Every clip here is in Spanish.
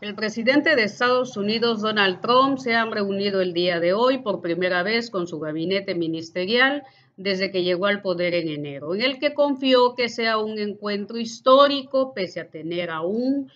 El presidente de Estados Unidos, Donald Trump, se ha reunido el día de hoy por primera vez con su gabinete ministerial desde que llegó al poder en enero, en el que confió que sea un encuentro histórico, pese a tener aún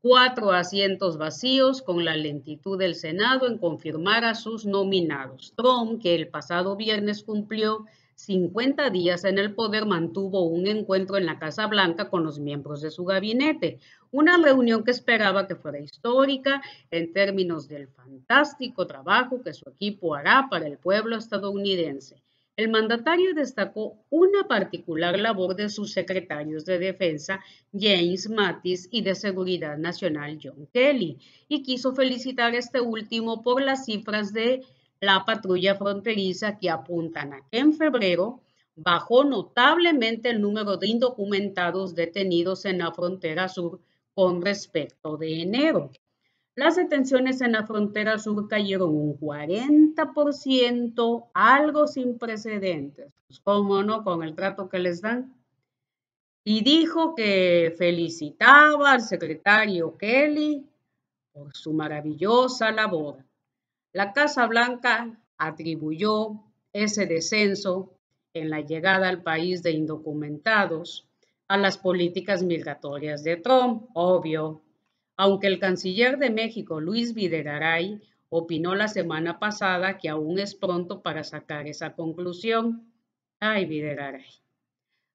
cuatro asientos vacíos con la lentitud del Senado en confirmar a sus nominados. Trump, que el pasado viernes cumplió 50 días en el poder mantuvo un encuentro en la Casa Blanca con los miembros de su gabinete, una reunión que esperaba que fuera histórica en términos del fantástico trabajo que su equipo hará para el pueblo estadounidense. El mandatario destacó una particular labor de sus secretarios de Defensa, James Mattis, y de Seguridad Nacional, John Kelly, y quiso felicitar a este último por las cifras de la patrulla fronteriza que apuntan a que en febrero bajó notablemente el número de indocumentados detenidos en la frontera sur con respecto de enero. Las detenciones en la frontera sur cayeron un 40%, algo sin precedentes, pues cómo no, con el trato que les dan. Y dijo que felicitaba al secretario Kelly por su maravillosa labor. La Casa Blanca atribuyó ese descenso en la llegada al país de indocumentados a las políticas migratorias de Trump, obvio, aunque el canciller de México, Luis Videgaray, opinó la semana pasada que aún es pronto para sacar esa conclusión. Ay, Videgaray.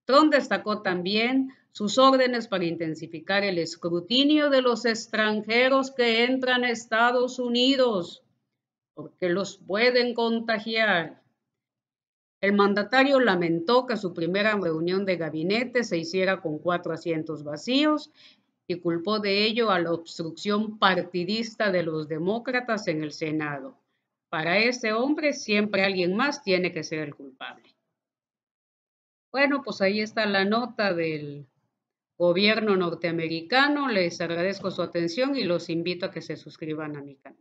Trump destacó también sus órdenes para intensificar el escrutinio de los extranjeros que entran a Estados Unidos porque los pueden contagiar. El mandatario lamentó que su primera reunión de gabinete se hiciera con cuatro asientos vacíos y culpó de ello a la obstrucción partidista de los demócratas en el Senado. Para ese hombre siempre alguien más tiene que ser el culpable. Bueno, pues ahí está la nota del gobierno norteamericano. Les agradezco su atención y los invito a que se suscriban a mi canal.